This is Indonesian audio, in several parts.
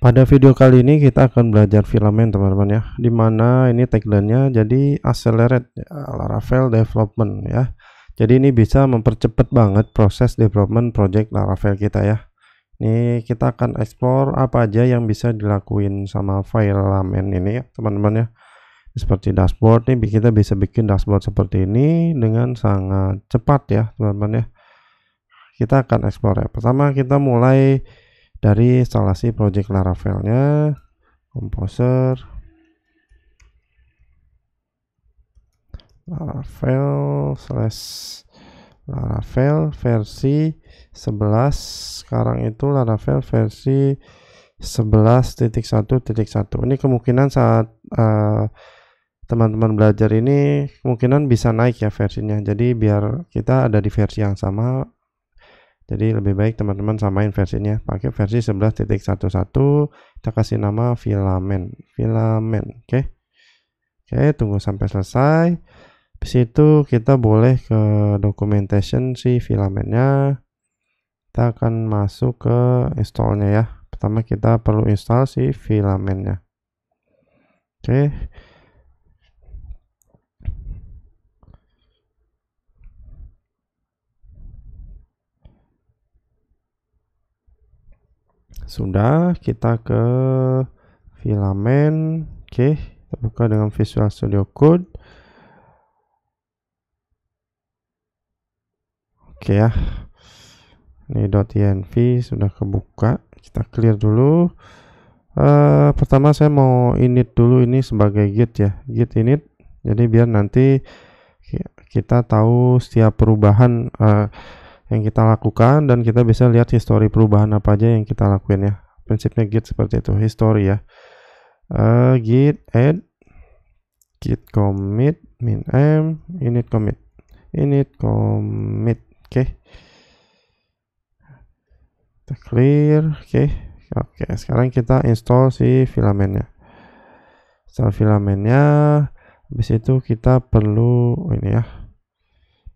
Pada video kali ini kita akan belajar filamen teman-teman ya. Dimana ini tagline-nya jadi accelerate ya, Laravel development ya. Jadi ini bisa mempercepat banget proses development project Laravel kita ya. Ini kita akan explore apa aja yang bisa dilakuin sama filamen ini ya teman-teman ya. Seperti dashboard ini kita bisa bikin dashboard seperti ini dengan sangat cepat ya teman-teman ya. Kita akan explore ya. Pertama kita mulai dari instalasi project Laravelnya composer Laravel slash Laravel versi 11 sekarang itu Laravel versi 11.1.1 ini kemungkinan saat eh, teman-teman uh, belajar ini kemungkinan bisa naik ya versinya jadi biar kita ada di versi yang sama jadi lebih baik teman-teman samain versinya, pakai versi 11.11 kita kasih nama filamen, filamen, oke. Okay? Oke, okay, tunggu sampai selesai. Di situ kita boleh ke documentation si filamennya. Kita akan masuk ke installnya ya. Pertama kita perlu install si filamennya. Oke. Okay. sudah kita ke filamen oke kita buka dengan Visual Studio Code oke ya ini .env sudah kebuka kita clear dulu uh, pertama saya mau init dulu ini sebagai git ya git init jadi biar nanti kita tahu setiap perubahan uh, yang kita lakukan dan kita bisa lihat histori perubahan apa aja yang kita lakuin ya prinsipnya git seperti itu history ya uh, git add git commit min m init commit init commit oke okay. clear oke okay. oke okay. sekarang kita install si filamennya install filamennya habis itu kita perlu ini ya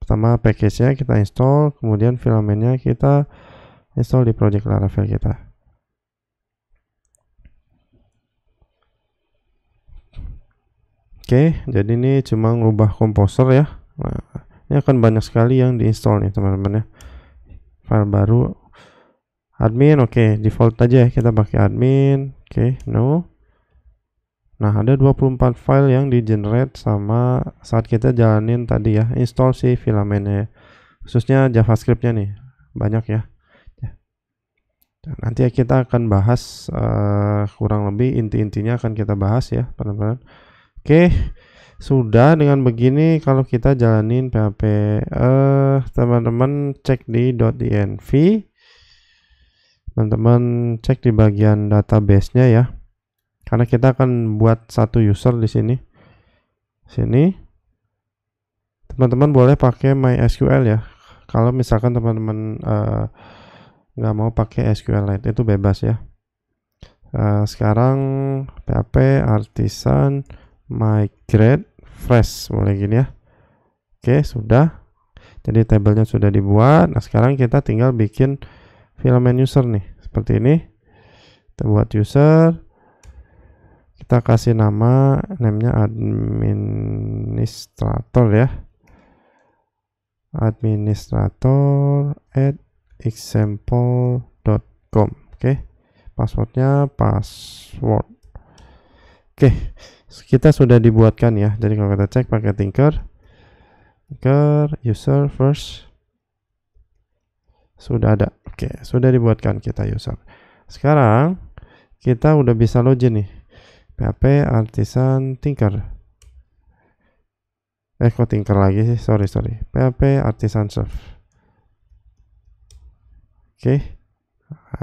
pertama package-nya kita install kemudian filamennya kita install di project laravel kita Oke, jadi ini cuma ngubah komposer ya. Nah, ini akan banyak sekali yang di install nih teman-teman ya. File baru admin, oke, okay, default aja ya kita pakai admin. Oke, okay, no. Nah, ada 24 file yang di-generate sama saat kita jalanin tadi ya, install si filamennya Khususnya JavaScriptnya nih, banyak ya. ya. Dan nanti kita akan bahas uh, kurang lebih inti-intinya akan kita bahas ya, teman-teman. Oke, sudah dengan begini kalau kita jalanin PHP eh, teman-teman cek di .env. Teman-teman cek di bagian database-nya ya. Karena kita akan buat satu user di sini. Sini. Teman-teman boleh pakai MySQL ya. Kalau misalkan teman-teman uh, nggak mau pakai SQLite itu bebas ya. Uh, sekarang PHP artisan migrate fresh mulai gini ya. Oke, sudah. Jadi tabelnya sudah dibuat. Nah, sekarang kita tinggal bikin filament user nih. Seperti ini. Kita buat user kita kasih nama namanya administrator ya administrator at example.com oke okay. passwordnya password oke okay. kita sudah dibuatkan ya jadi kalau kita cek pakai tinker tinker user first sudah ada oke okay. sudah dibuatkan kita user sekarang kita udah bisa login nih PHP artisan tinker. Eh kok tinker lagi sih? Sorry, sorry. PHP artisan surf, Oke. Okay.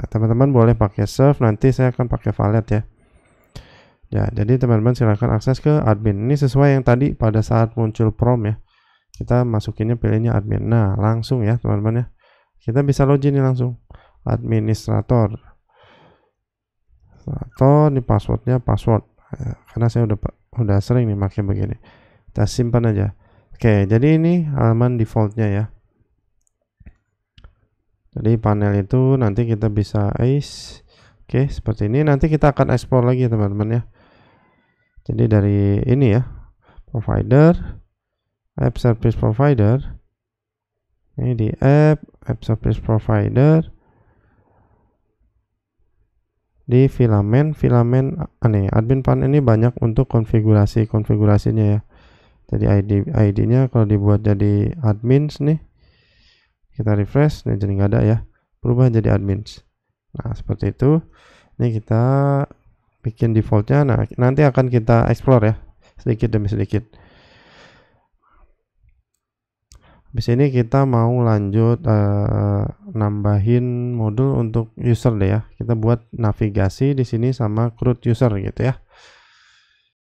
Eh, teman-teman boleh pakai surf nanti saya akan pakai valet ya. Ya, jadi teman-teman silahkan akses ke admin. Ini sesuai yang tadi pada saat muncul prom ya. Kita masukinnya pilihnya admin. Nah, langsung ya teman-teman ya. Kita bisa login nih langsung. Administrator atau ini passwordnya password ya, karena saya udah udah sering nih pakai begini kita simpan aja oke jadi ini halaman defaultnya ya jadi panel itu nanti kita bisa ice oke seperti ini nanti kita akan explore lagi teman-teman ya jadi dari ini ya provider app service provider ini di app app service provider di filamen filamen aneh admin pan ini banyak untuk konfigurasi konfigurasinya ya jadi ID ID nya kalau dibuat jadi admins nih kita refresh nih jadi nggak ada ya berubah jadi admins nah seperti itu ini kita bikin defaultnya nah nanti akan kita explore ya sedikit demi sedikit di sini kita mau lanjut uh, nambahin modul untuk user deh ya. Kita buat navigasi di sini sama crude user gitu ya.